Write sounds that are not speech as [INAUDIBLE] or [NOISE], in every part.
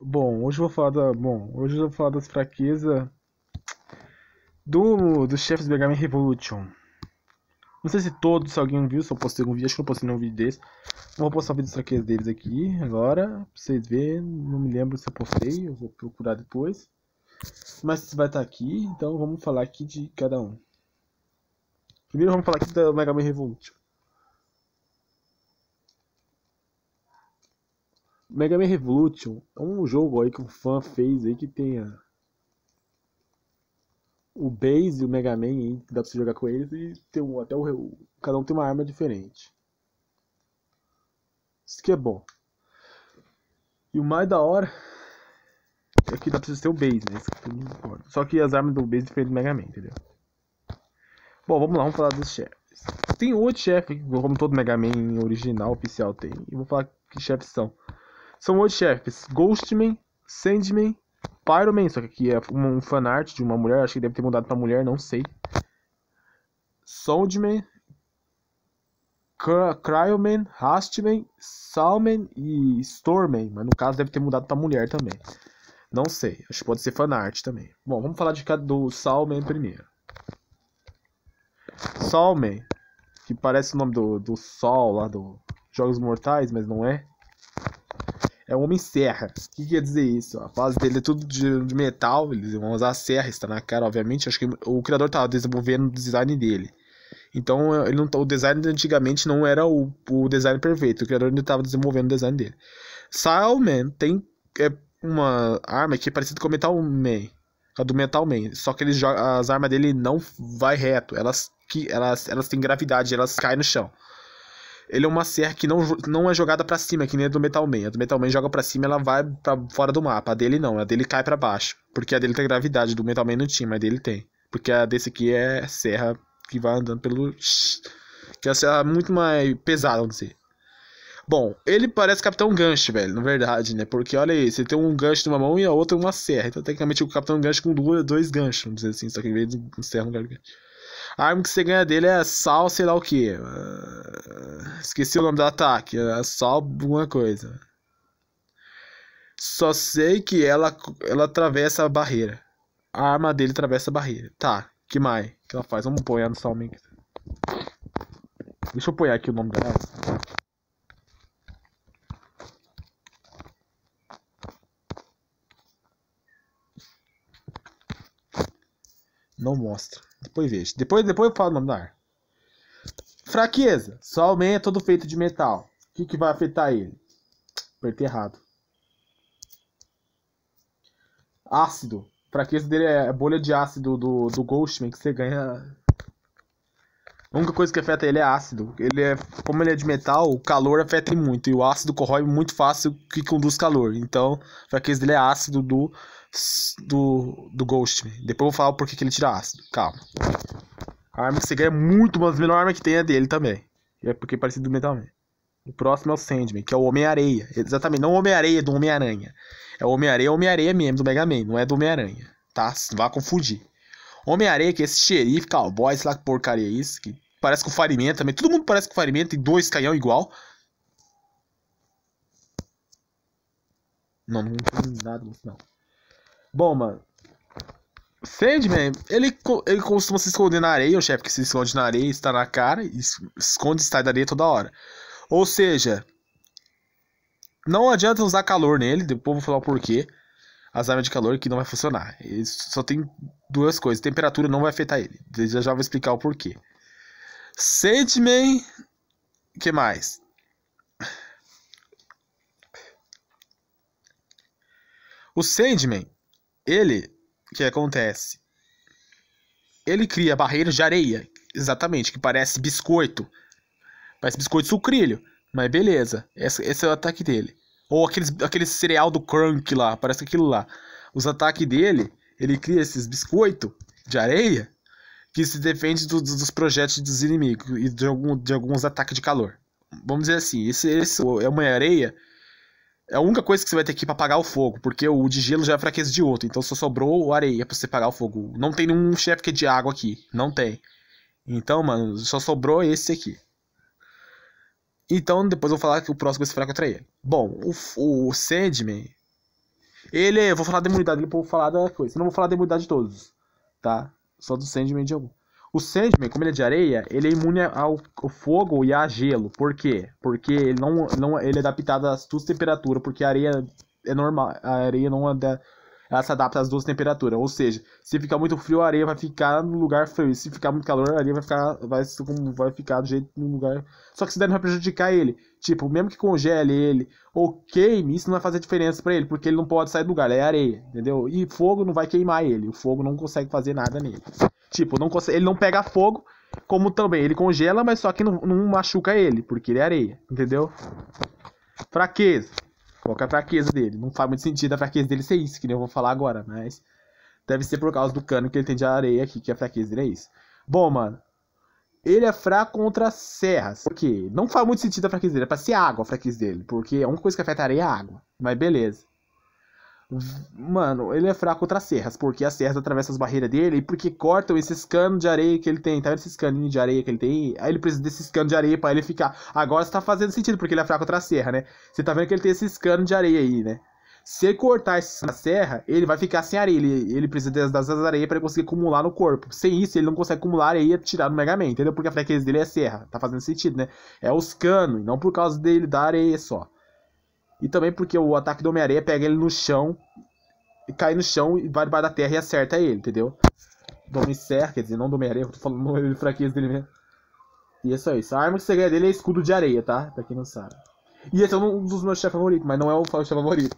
Bom, hoje eu vou falar da, bom, hoje eu vou falar das fraquezas do dos chefes do Megami Revolution. Não sei se todos, se alguém viu, se eu postei algum vídeo, acho que eu postei nenhum vídeo desse. vou postar o vídeo das fraquezas deles aqui agora, pra vocês verem, não me lembro se eu postei, eu vou procurar depois. Mas vai estar aqui, então vamos falar aqui de cada um. Primeiro vamos falar aqui do Megami Revolution. Mega Man Revolution é um jogo aí que um fã fez aí que tenha o Base e o Mega Man aí, que dá pra você jogar com eles e tem um, até o, cada um tem uma arma diferente. Isso que é bom. E o mais da hora é que dá pra você ter o Base, né? Isso que importa. Só que as armas do Base diferente do Mega Man, entendeu? Bom, vamos lá, vamos falar dos chefes. Tem outro chefe, como todo Mega Man original, oficial tem, e vou falar que chefes são. São os chefes: Ghostman, Sandman, Pyroman, só que aqui é um, fanart de uma mulher, acho que deve ter mudado pra mulher, não sei. Soundman, Cryoman, Hastman, Salman e Stormman, mas no caso deve ter mudado pra mulher também. Não sei, acho que pode ser fanart também. Bom, vamos falar de cada do Salman primeiro. Salman, que parece o nome do, do Sol lá do Jogos Mortais, mas não é é um Homem Serra. O que quer dizer isso? A fase dele é tudo de, de metal, eles vão usar a serra, está na cara, obviamente. Acho que o criador estava desenvolvendo o design dele. Então eh, ele não, tá, o design antigamente não era o, o design perfeito, o criador ainda estava desenvolvendo o design dele. Sailman tem é, uma arma que é parecida com o Metal Man, a do Metal Man, só que ele joga, as armas dele não vai reto, elas que elas, elas têm gravidade, elas caem no chão ele é uma serra que não, não é jogada para cima, é que nem a do Metal Man. A do Metal Man joga para cima ela vai para fora do mapa. A dele não, a dele cai para baixo. Porque a dele tem gravidade, do Metal Man não tinha, mas a dele tem. Porque a desse aqui é serra que vai andando pelo. Que é uma serra muito mais pesada, vamos dizer. Bom, ele parece Capitão Gancho, velho, na verdade, né? Porque olha aí, você tem um gancho numa mão e a outra uma serra. Então, tecnicamente, o Capitão Gancho com duas, dois ganchos, vamos dizer assim, só que em vez de um serra, um gancho. A arma que você ganha dele é Sal, sei lá o que. Ah, esqueci o nome do ataque. É Sal alguma coisa. Só sei que ela, ela atravessa a barreira. A arma dele atravessa a barreira. Tá, que mais? que ela faz? Vamos apoiar no Salming. Deixa eu apoiar aqui o nome dela. Não mostra. Depois vejo. Depois, depois eu falo o nome da arma. Fraqueza. Só aumenta todo feito de metal. O que, que vai afetar ele? Apertei errado. Ácido. Fraqueza dele é bolha de ácido do, do Ghostman que você ganha. A única coisa que afeta ele é ácido. Ele é, como ele é de metal, o calor afeta ele muito. E o ácido corrói muito fácil que conduz calor. Então, fraqueza dele é ácido do do, do Ghost. Depois eu vou falar o porquê que ele tira ácido. Calma. A arma que você ganha é muito, mais menor melhor arma que tem é dele também. É porque é parecido do Metal Man. O próximo é o Sandman, que é o Homem-Areia. Exatamente, não Homem-Areia é do Homem-Aranha. É o Homem-Areia, Homem-Areia mesmo, do Mega Man, não é do Homem-Aranha. Tá? Não vai confundir. Homem-Areia, que é esse xerife, cowboy, sei lá que porcaria é isso. Que parece com o Farimento também. Todo mundo parece com o Farimento, tem dois canhão igual. Não, não tem nada, não. Bom, mano. Sandman, ele, ele costuma se esconder na areia, um chefe que se esconde na areia, está na cara, e esconde e sai da areia toda hora. Ou seja, não adianta usar calor nele, depois vou falar o porquê. As armas de calor que não vai funcionar. Ele só tem duas coisas. Temperatura não vai afetar ele. Já já vou explicar o porquê. Sandman. que mais? O Sandman, ele, o que acontece? Ele cria barreiras de areia, exatamente, que parece biscoito. Parece biscoito sucrilho, mas beleza, esse, esse é o ataque dele. Ou aqueles, aquele cereal do Crunk lá, parece aquilo lá. Os ataques dele, ele cria esses biscoitos de areia que se defende do, do, dos projetos dos inimigos e de, algum, de alguns ataques de calor. Vamos dizer assim, esse, esse é uma areia é a única coisa que você vai ter aqui pra apagar o fogo, porque o de gelo já é fraqueza de outro, então só sobrou areia pra você apagar o fogo. Não tem nenhum chefe que é de água aqui, não tem. Então, mano, só sobrou esse aqui. Então, depois eu vou falar que o próximo vai ser fraco contra é ele. Bom, o, o Sandman, ele, é, eu vou falar da imunidade dele pra eu falar da coisa. Eu não vou falar da imunidade de todos, tá? Só do Sandman de algum. O Sandman, como ele é de areia, ele é imune ao, ao fogo e a gelo. Por quê? Porque ele, não, não, ele é adaptado às suas temperaturas, porque a areia é normal. A areia não é ela se adapta às duas temperaturas. Ou seja, se ficar muito frio, a areia vai ficar no lugar frio. E se ficar muito calor, a areia vai ficar, vai, vai ficar do jeito no lugar. Só que isso daí não vai prejudicar ele. Tipo, mesmo que congele ele ou queime, isso não vai fazer diferença para ele, porque ele não pode sair do lugar, é areia, entendeu? E fogo não vai queimar ele. O fogo não consegue fazer nada nele. Tipo, não consegue, ele não pega fogo, como também ele congela, mas só que não, não machuca ele, porque ele é areia, entendeu? Fraqueza. Qual é a fraqueza dele? Não faz muito sentido a fraqueza dele ser isso, que nem eu vou falar agora, mas. Deve ser por causa do cano que ele tem de areia aqui, que a fraqueza dele é isso. Bom, mano. Ele é fraco contra serras. Por quê? Não faz muito sentido a fraqueza dele. É pra ser água a fraqueza dele. Porque a única coisa que afeta a areia é a água. Mas beleza. Mano, ele é fraco contra as serras, porque as serras atravessam as barreiras dele e porque cortam esses canos de areia que ele tem. Tá vendo esses caninhos de areia que ele tem? Aí ele precisa desses canos de areia para ele ficar. Agora está fazendo sentido, porque ele é fraco contra a serra, né? Você tá vendo que ele tem esses canos de areia aí, né? Se ele cortar essa serra, ele vai ficar sem areia. Ele, ele precisa das, das areias para conseguir acumular no corpo. Sem isso, ele não consegue acumular areia e tirar no Mega Man, entendeu? Porque a fraqueza dele é serra. Tá fazendo sentido, né? É os canos, não por causa dele da areia só. E também porque o ataque do Homem-Aranha pega ele no chão, cai no chão e vai debaixo da terra e acerta ele, entendeu? Do Homem-Serra, quer dizer, não do Homem-Aranha, eu tô falando de fraqueza dele mesmo. E é só isso. A arma que você ganha dele é escudo de areia, tá? Pra quem não sabe. E esse é um dos meus chefes favoritos, mas não é o chefe favorito.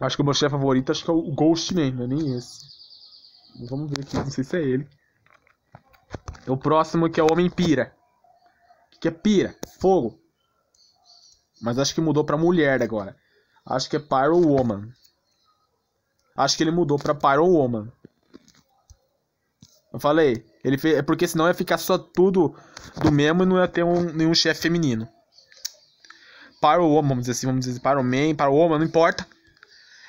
Acho que o meu chefe favorito acho que é o Ghost mesmo, não é nem esse. Vamos ver aqui, não sei se é ele. É o próximo que é o Homem Pira. O que é pira? Fogo. Mas acho que mudou para mulher agora. Acho que é Pyro Woman. Acho que ele mudou para Pyro Woman. Eu falei, ele fez, é porque senão ia ficar só tudo do mesmo e não ia ter um, nenhum chefe feminino. Pyro Woman, vamos dizer assim, vamos dizer assim, Pyro Man, Pyro Woman, não importa.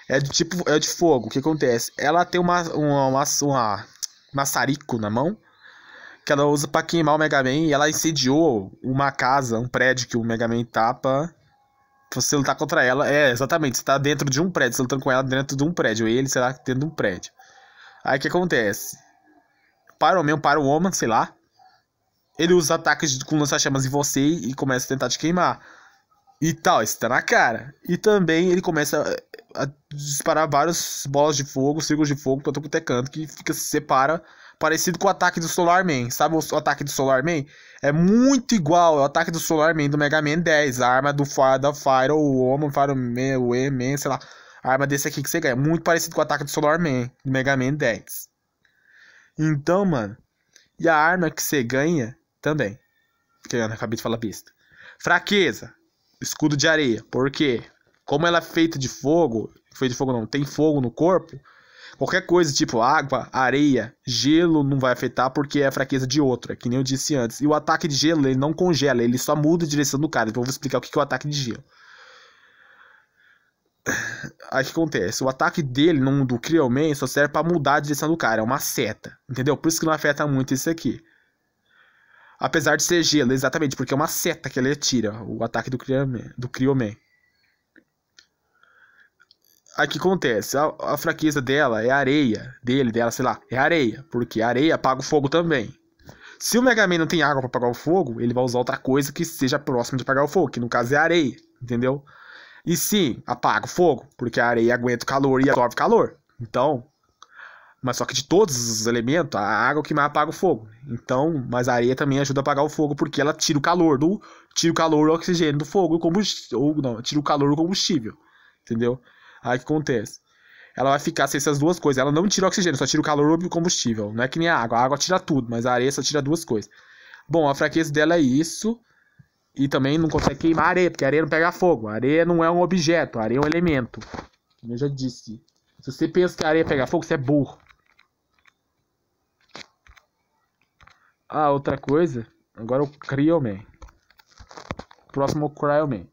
É do tipo, é de fogo. O que acontece? Ela tem uma uma, uma, uma maçarico na mão que ela usa para queimar o Mega Man e ela incendiou uma casa, um prédio que o Mega Man tapa você lutar contra ela. É, exatamente. Você tá dentro de um prédio. Você lutando com ela dentro de um prédio. Ele, sei lá, dentro de um prédio. Aí o que acontece? Para o homem, para o homem, sei lá. Ele usa ataques com lança-chamas em você e começa a tentar te queimar. E tal, isso tá na cara. E também ele começa a, disparar várias bolas de fogo, círculos de fogo, pra todo é canto, que fica, se separa, parecido com o ataque do Solar Man. Sabe o ataque do Solar Man? É muito igual. É o ataque do Solar Man do Mega Man 10. A arma do Fire, da Fire, ou o Woman, Fire, Man, o E, Man, sei lá. A arma desse aqui que você ganha. Muito parecido com o ataque do Solar Man do Mega Man 10. Então, mano. E a arma que você ganha também. Que eu acabei de falar besta. Fraqueza. Escudo de areia. Por quê? Como ela é feita de fogo, foi de fogo não, tem fogo no corpo, Qualquer coisa tipo água, areia, gelo não vai afetar porque é a fraqueza de outra, é que nem eu disse antes. E o ataque de gelo, ele não congela, ele só muda a direção do cara. Então eu vou explicar o que é o ataque de gelo. [SIGHS] Aí o que acontece? O ataque dele no, do Crioman só serve para mudar a direção do cara, é uma seta, entendeu? Por isso que não afeta muito isso aqui. Apesar de ser gelo, exatamente, porque é uma seta que ele atira, o ataque do Crioman. Do Crioman. A que acontece? A, a, fraqueza dela é areia. Dele, dela, sei lá, é areia. Porque areia apaga o fogo também. Se o Mega Man não tem água para apagar o fogo, ele vai usar outra coisa que seja próxima de apagar o fogo, que no caso é areia, entendeu? E sim, apaga o fogo, porque a areia aguenta o calor e absorve calor. Então, mas só que de todos os elementos, a água é o que mais apaga o fogo. Então, mas a areia também ajuda a apagar o fogo porque ela tira o calor do tira o calor do oxigênio do fogo, combustível, ou não, tira o calor do combustível, entendeu? Aí o que acontece? Ela vai ficar sem essas duas coisas. Ela não tira o oxigênio, só tira o calor e o combustível. Não é que nem a água. A água tira tudo, mas a areia só tira duas coisas. Bom, a fraqueza dela é isso. E também não consegue queimar areia, porque areia não pega fogo. A areia não é um objeto, areia é um elemento. Como eu já disse. Se você pensa que a areia pega fogo, você é burro. Ah, outra coisa. Agora o Cryoman. Próximo é Cryoman.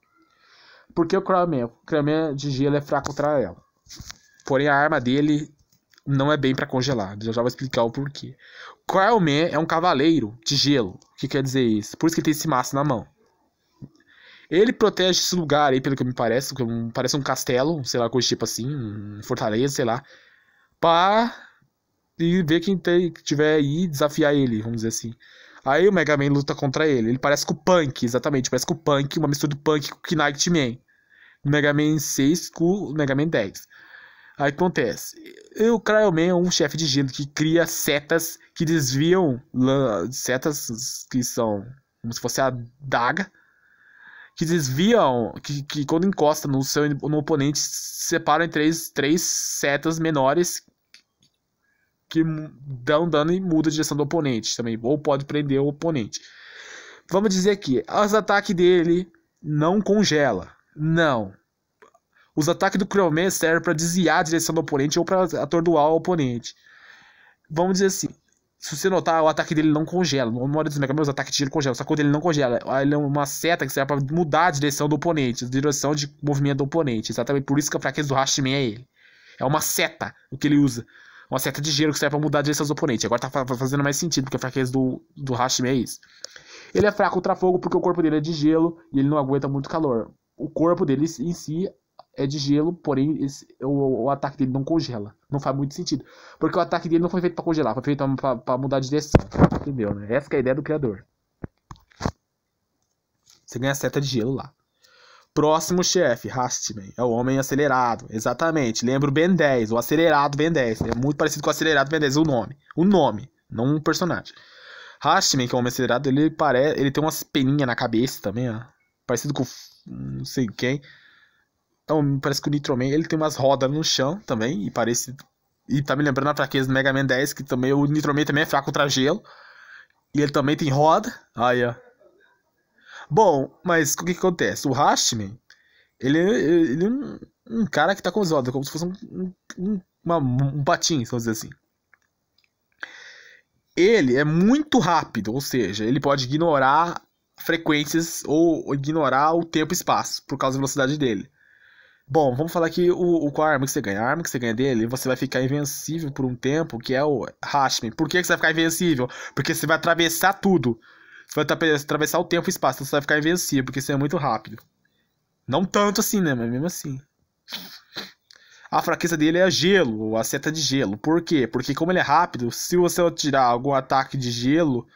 Porque o Kramer, o Kramer de gelo é fraco contra ela. Porém, a arma dele não é bem para congelar. Eu já vou explicar o porquê. Kramer é um cavaleiro de gelo. O que quer dizer isso? Por isso que ele tem esse maço na mão. Ele protege esse lugar aí, pelo que me parece. Que é parece um castelo, sei lá, coisa tipo assim. Um fortaleza, sei lá. Pra... E ver quem tem, tiver aí desafiar ele, vamos dizer assim. Aí o Mega Man luta contra ele. Ele parece com o Punk, exatamente. Parece com o Punk, uma mistura do Punk com o Knight Man. Mega Man 6 com o Mega Man 10. Aí acontece. O Cryo Man é um chefe de gênero que cria setas que desviam setas que são como se fosse a daga que desviam, que, que quando encosta no seu no oponente, separam em três, três setas menores que dá um dano e muda a direção do oponente também, ou pode prender o oponente. Vamos dizer que os ataques dele não congela. Não. Os ataques do Crowman servem para desviar a direção do oponente ou para atordoar o oponente. Vamos dizer assim, se você notar, o ataque dele não congela. No modo dos Mega Man, os ataques dele congelam. Só quando ele não congela, ele é uma seta que serve para mudar a direção do oponente, a direção de movimento do oponente. Exatamente por isso que a fraqueza do Rashman é ele. É uma seta o que ele usa uma seta de gelo que serve pra mudar a direção dos oponentes. Agora tá fazendo mais sentido, porque a fraqueza do, do Hashime é isso. Ele é fraco contra fogo porque o corpo dele é de gelo e ele não aguenta muito calor. O corpo dele em si é de gelo, porém esse, o, o, ataque dele não congela. Não faz muito sentido. Porque o ataque dele não foi feito para congelar, foi feito para mudar de direção. Entendeu, né? Essa é a ideia do criador. Você ganha a seta de gelo lá. Próximo chefe, Rastman É o homem acelerado. Exatamente. Lembra o Ben 10, o acelerado Ben 10. É muito parecido com o acelerado Ben 10, o nome. O nome, não o personagem. Rastman que é o homem acelerado, ele parece. Ele tem umas peninhas na cabeça também, ó. Parecido com não sei quem. Então, parece que o Nitro Man, ele tem umas rodas no chão também. E parece. E tá me lembrando a fraqueza do Mega Man 10, que também o Nitro Man também é fraco contra gelo. E ele também tem roda. Aí, ó. Bom, mas o que, que acontece? O Hashman, ele, ele é um, um cara que tá com os olhos, como se fosse um, um, uma, um patins, vamos dizer assim. Ele é muito rápido, ou seja, ele pode ignorar frequências ou ignorar o tempo e espaço por causa da velocidade dele. Bom, vamos falar aqui o, o, qual a arma que você ganha. A arma que você ganha dele, você vai ficar invencível por um tempo, que é o Hashmi. Por que, que você vai ficar invencível? Porque você vai atravessar tudo vai atravessar o tempo e o espaço, então você vai ficar invencível, porque você é muito rápido. Não tanto assim, né? Mas mesmo assim. A fraqueza dele é gelo, ou a seta de gelo. Por quê? Porque como ele é rápido, se você tirar algum ataque de gelo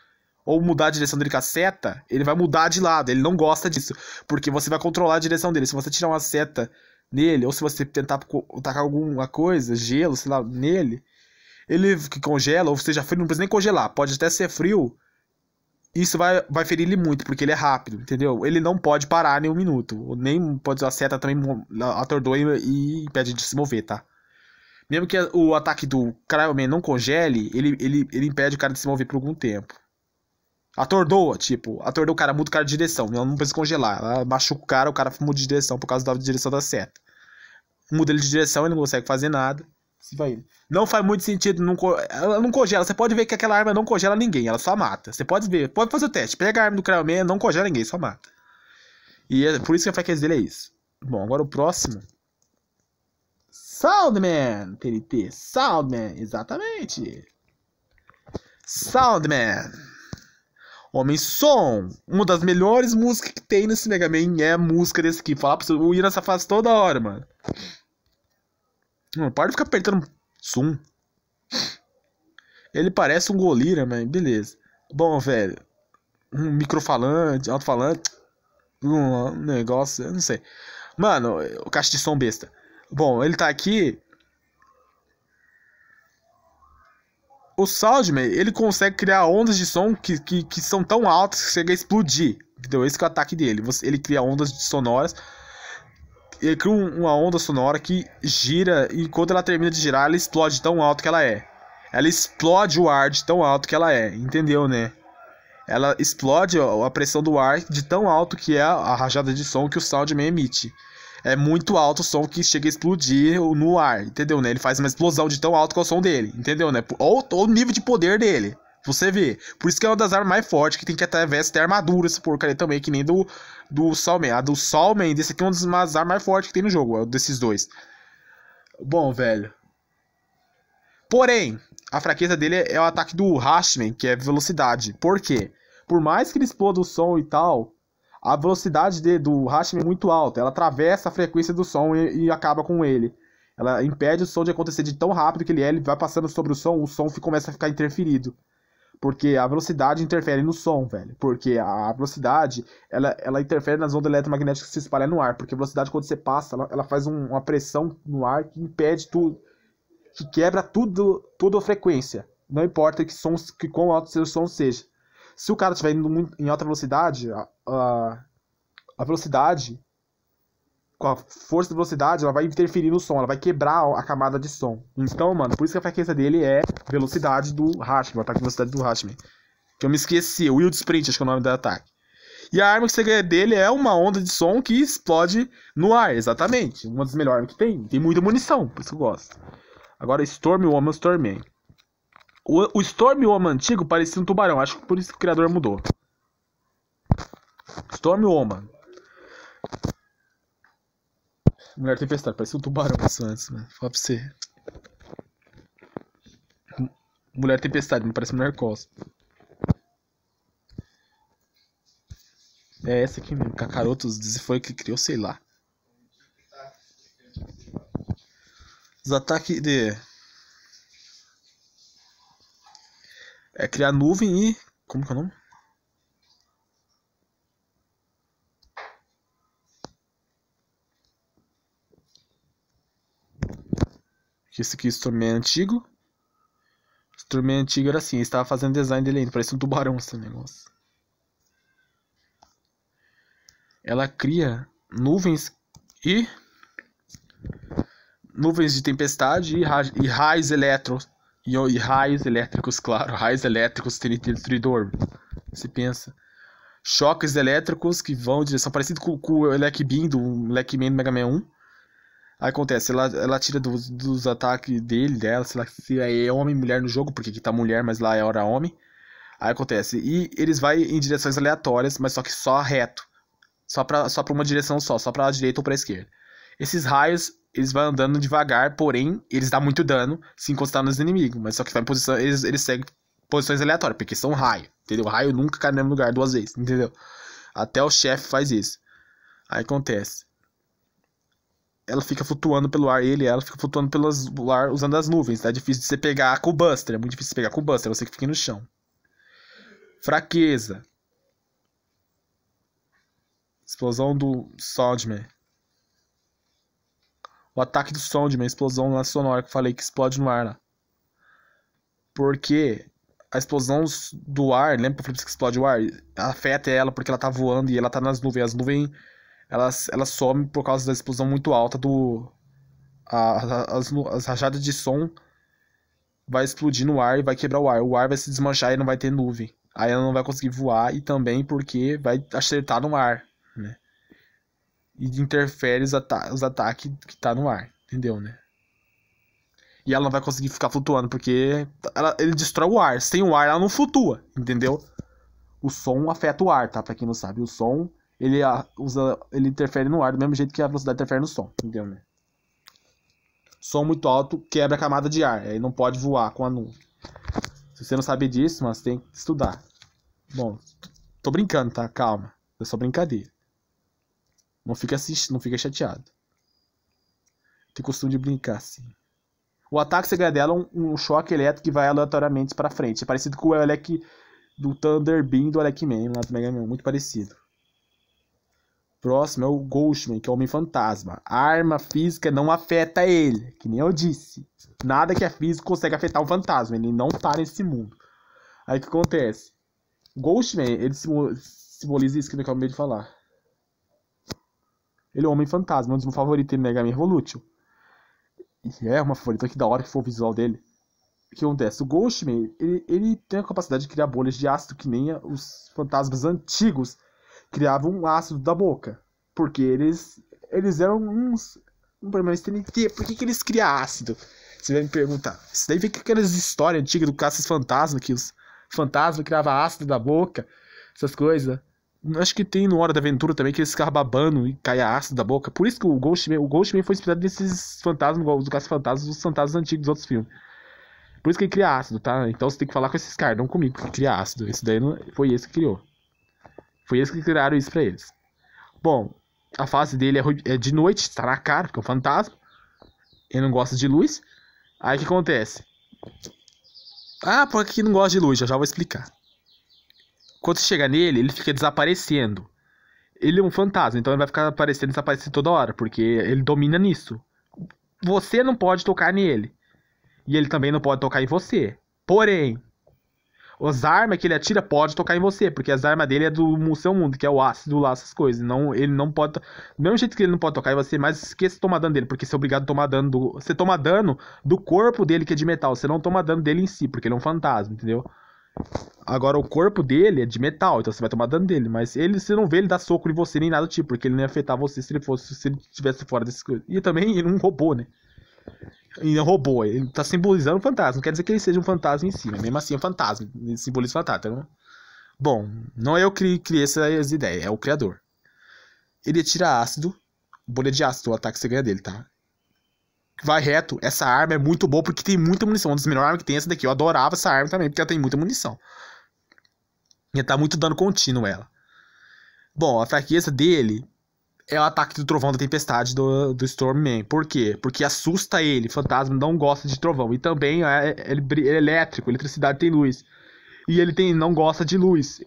ou mudar a direção dele com a seta, ele vai mudar de lado. Ele não gosta disso, porque você vai controlar a direção dele. Se você tirar uma seta nele ou se você tentar atacar alguma coisa, gelo, sei lá, nele, ele que congela ou seja frio, não precisa nem congelar. Pode até ser frio, isso vai, vai ferir ele muito, porque ele é rápido, entendeu? Ele não pode parar nem um minuto. Nem pode usar seta também, atordoa e, e impede de se mover, tá? Mesmo que o ataque do Cryoman não congele, ele, ele, ele impede o cara de se mover por algum tempo. Atordoa, tipo, atordoa o cara, muda o cara de direção. Né? Ela não precisa congelar. Ela machuca o cara, o cara muda de direção por causa da direção da seta. Muda ele de direção, ele não consegue fazer nada possível Não faz muito sentido. Não, ela não congela. Você pode ver que aquela arma não congela ninguém, ela só mata. Você pode ver, pode fazer o teste. Pega a arma do Cryoman, não congela ninguém, só mata. E é, por isso que a fraqueza dele é isso. Bom, agora o próximo. Soundman! TNT, Soundman, exatamente. Soundman. Homem Som. Uma das melhores músicas que tem nesse Mega Man é a música desse aqui. Falar pra você, o Ira faz toda hora, mano. Mano, para de ficar apertando zoom. Ele parece um golira, mas beleza. Bom, velho. Um microfalante, alto-falante. Um negócio, eu não sei. Mano, o caixa de som besta. Bom, ele tá aqui. O Soundman, ele consegue criar ondas de som que, que, que são tão altas que chega a explodir. Entendeu? Esse é o ataque dele. Ele cria ondas sonoras ele cria uma onda sonora que gira e quando ela termina de girar, ela explode tão alto que ela é. Ela explode o ar de tão alto que ela é, entendeu, né? Ela explode a pressão do ar de tão alto que é a rajada de som que o Soundman emite. É muito alto o som que chega a explodir no ar, entendeu, né? Ele faz uma explosão de tão alto que é o som dele, entendeu, né? Ou, ou o nível de poder dele. Você vê. Por isso que é uma das armas mais fortes, que tem que até veste armadura, essa porcaria também, que nem do, do Salman. A do Salman, desse aqui é uma das armas mais fortes que tem no jogo, é desses dois. Bom, velho. Porém, a fraqueza dele é o ataque do Hashman, que é velocidade. Por quê? Por mais que ele exploda o som e tal, a velocidade de, do Hashman é muito alta. Ela atravessa a frequência do som e, e acaba com ele. Ela impede o som de acontecer de tão rápido que ele é, ele vai passando sobre o som, o som começa a ficar interferido. Porque a velocidade interfere no som, velho. Porque a velocidade, ela, ela interfere nas ondas eletromagnéticas que se espalham no ar. Porque a velocidade, quando você passa, ela, ela faz um, uma pressão no ar que impede tudo. Que quebra tudo, toda a frequência. Não importa que, som que quão alto seu som seja. Se o cara estiver indo muito, em alta velocidade, a, a, a velocidade com a força e velocidade, ela vai interferir no som, ela vai quebrar a camada de som. Então, mano, por isso que a fraqueza dele é velocidade do Hashman, o ataque de velocidade do Hashman. Que eu me esqueci, Wild Sprint, acho que é o nome do ataque. E a arma que você ganha dele é uma onda de som que explode no ar, exatamente. Uma das melhores que tem. Tem muita munição, por isso que eu gosto. Agora, Storm Woman, Storm O, o Storm Woman antigo parecia um tubarão, acho que por isso que o criador mudou. Storm Woman. Mulher Tempestade, parecia um tubarão isso antes, mano. Fala pra você. Mulher Tempestade, não parece Mulher Costa. É essa aqui mesmo, Cacarotos, foi que criou, sei lá. Os ataques de. É criar nuvem e. Como que é o nome? Disse que esse Storman é antigo. Storman antigo era assim, estava fazendo design dele ainda, parecia um tubarão esse negócio. Ela cria nuvens e nuvens de tempestade e, ra e raios elétricos e, e, raios elétricos, claro, raios elétricos TNT destruidor. Se pensa. Choques elétricos que vão em direção parecido com, com o Elec Beam do Elec Man do Mega Man 1 Acontece, ela, ela tira dos, dos ataques dele, dela, sei lá, se é homem mulher no jogo, porque aqui tá mulher, mas lá é hora homem. Aí acontece. E eles vão em direções aleatórias, mas só que só reto. Só pra, só pra uma direção só, só pra direita ou pra esquerda. Esses raios, eles vão andando devagar, porém, eles dão muito dano se encostar nos inimigos. Mas só que vai em posição, eles, eles seguem posições aleatórias, porque são raio, entendeu? Raio nunca cai no mesmo lugar duas vezes, entendeu? Até o chefe faz isso. Aí acontece ela fica flutuando pelo ar, ele ela fica flutuando pelo ar usando as nuvens. Tá? É difícil de você pegar com o Buster, é muito difícil de pegar com o Buster, você que fica no chão. Fraqueza. Explosão do Soundman O ataque do Soundman explosão na sonora que eu falei que explode no ar lá. Né? Porque a explosão do ar, lembra que eu falei que explode o ar? Afeta ela porque ela tá voando e ela tá nas nuvens. As nuvens ela, ela some por causa da explosão muito alta do. A, a, as, as rajadas de som vai explodir no ar e vai quebrar o ar. O ar vai se desmanchar e não vai ter nuvem. Aí ela não vai conseguir voar e também porque vai acertar no ar, né? E interfere os, ata os ataques que tá no ar, entendeu, né? E ela não vai conseguir ficar flutuando porque ela, ele destrói o ar. Sem o ar ela não flutua, entendeu? O som afeta o ar, tá? Pra quem não sabe, o som ele, usa, ele interfere no ar do mesmo jeito que a velocidade interfere no som, entendeu, né? Som muito alto quebra a camada de ar, aí não pode voar com a nuvem. Se você não sabe disso, mas tem que estudar. Bom, tô brincando, tá? Calma. É só brincadeira. Não fica, assist... não fica chateado. Tem costume de brincar, assim. O ataque segredela é um, um choque elétrico que vai aleatoriamente para frente. É parecido com o Alec do Thunder do Alec Man lá do Mega Man. Muito parecido. Próximo é o Ghostman, que é o Homem-Fantasma. A arma física não afeta ele, que nem eu disse. Nada que é físico consegue afetar o fantasma, ele não tá nesse mundo. Aí o que acontece? Ghostman, ele simboliza isso que eu acabei de falar. Ele é o Homem-Fantasma, um dos meus favoritos ele Mega Man Evolution. E é uma favorita que da hora que for o visual dele. O que acontece? O Ghostman, ele, ele tem a capacidade de criar bolhas de ácido que nem os fantasmas antigos criavam um ácido da boca. Porque eles, eles eram uns. Um problema TNT. Por que, que eles criam ácido? Você vai me perguntar. Isso daí vem com aquelas histórias antigas do Cassius Fantasma, que os fantasmas criavam ácido da boca, essas coisas. Acho que tem no Hora da Aventura também que eles ficavam babando e caia ácido da boca. Por isso que o Ghostman, o Ghostman foi inspirado nesses fantasmas, os Cassius fantasmas os fantasmas antigos dos outros filmes. Por isso que ele cria ácido, tá? Então você tem que falar com esses caras, não comigo, que cria ácido. Esse daí não, foi esse que criou. Foi eles que criaram isso pra eles. Bom, a fase dele é, é de noite, tá na cara, porque é um fantasma. Ele não gosta de luz. Aí o que acontece? Ah, por que não gosta de luz? Eu já vou explicar. Quando você chega nele, ele fica desaparecendo. Ele é um fantasma, então ele vai ficar aparecendo e desaparecendo toda hora, porque ele domina nisso. Você não pode tocar nele. E ele também não pode tocar em você. Porém, as armas que ele atira pode tocar em você, porque as armas dele é do seu mundo, que é o ácido lá, essas coisas. Não, ele não pode. Do mesmo jeito que ele não pode tocar em você, mas esqueça de tomar dano dele, porque você é obrigado a tomar dano do. Você toma dano do corpo dele, que é de metal. Você não toma dano dele em si, porque ele é um fantasma, entendeu? Agora, o corpo dele é de metal, então você vai tomar dano dele. Mas ele, você não vê ele dar soco em você nem nada do tipo, porque ele não ia afetar você se ele fosse, se ele estivesse fora dessas coisas. E também ele é um robô, né? e é robô, ele tá simbolizando o fantasma. Não quer dizer que ele seja um fantasma em si, mesmo assim é um fantasma. Ele simboliza fantasma. Então, bom, não é eu que criei essas ideias, é o criador. Ele tira ácido, bolha de ácido, o ataque que você ganha dele, tá? Vai reto, essa arma é muito boa porque tem muita munição. Uma das melhores armas que tem é essa daqui. Eu adorava essa arma também, porque ela tem muita munição. E tá muito dano contínuo ela. Bom, a fraqueza dele é o ataque do trovão da tempestade do, do Stormman. Por quê? Porque assusta ele, fantasma não gosta de trovão. E também é, ele, ele é elétrico, eletricidade tem luz. E ele tem, não gosta de luz.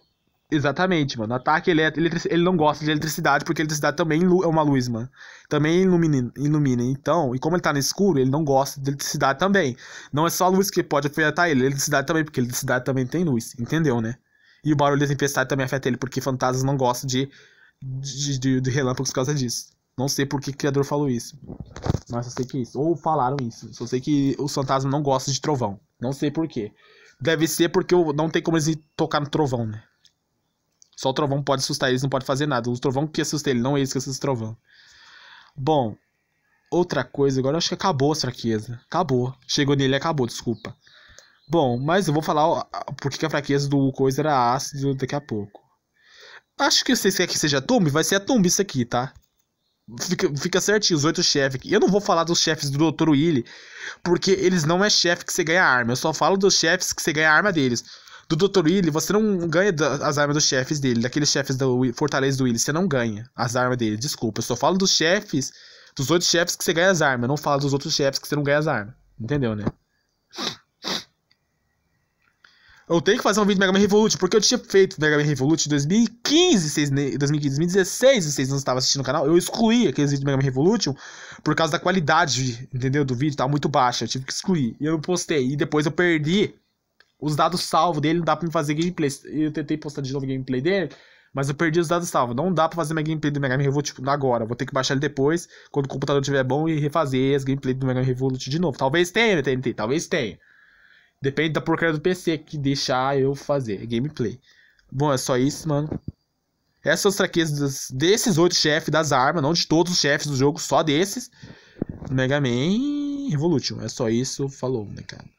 Exatamente, mano. Ataque elétrico. Ele não gosta de eletricidade, porque eletricidade também é uma luz, mano. Também ilumina, ilumina. Então, e como ele tá no escuro, ele não gosta de eletricidade também. Não é só a luz que pode afetar ele, é eletricidade também, porque eletricidade também tem luz. Entendeu, né? E o barulho da tempestade também afeta ele, porque fantasmas não gostam de de, de, de relâmpagos por causa disso. Não sei por que o criador falou isso. Mas eu sei que é isso. Ou falaram isso. Só sei que os fantasmas não gostam de trovão. Não sei por quê. Deve ser porque não tem como eles tocar no trovão, né? Só o trovão pode assustar eles, não pode fazer nada. O trovão que assusta ele, não é eles que assustam o trovão. Bom, outra coisa, agora acho que acabou a fraqueza. Acabou. Chegou nele e acabou, desculpa. Bom, mas eu vou falar por porque a fraqueza do coisa era ácido daqui a pouco. Acho que vocês querem é que seja Tumbi, vai ser a tomb isso aqui, tá? Fica, fica certinho, os oito chefes. Eu não vou falar dos chefes do Dr. Willy, porque eles não é chefe que você ganha arma. Eu só falo dos chefes que você ganha a arma deles. Do Dr. Willy, você não ganha as armas dos chefes dele, daqueles chefes da Fortaleza do Willy, você não ganha as armas dele, desculpa. Eu só falo dos chefes, dos oito chefes que você ganha as armas. Eu não falo dos outros chefes que você não ganha as armas. Entendeu, né? eu tenho que fazer um vídeo do Mega Man Revolution, porque eu tinha feito Mega Man Revolution em 2015, 6, 2015, 2016, vocês não estavam assistindo o canal, eu excluí aqueles vídeos do Mega Man Revolution por causa da qualidade, entendeu, do vídeo, tava muito baixa, eu tive que excluir, e eu não postei, e depois eu perdi os dados salvos dele, não dá pra me fazer gameplay, eu tentei postar de novo gameplay dele, mas eu perdi os dados salvos, não dá pra fazer minha gameplay do Mega Man Revolution tipo, agora, vou ter que baixar ele depois, quando o computador estiver bom, e refazer as gameplays do Mega Man Revolution de novo, talvez tenha TNT, né, talvez tenha. Depende da porcaria do PC que deixar eu fazer. É gameplay. Bom, é só isso, mano. Essas são as fraquezas desses oito chefes das armas, não de todos os chefes do jogo, só desses. Mega Man Evolution. É só isso. Falou, né, cara?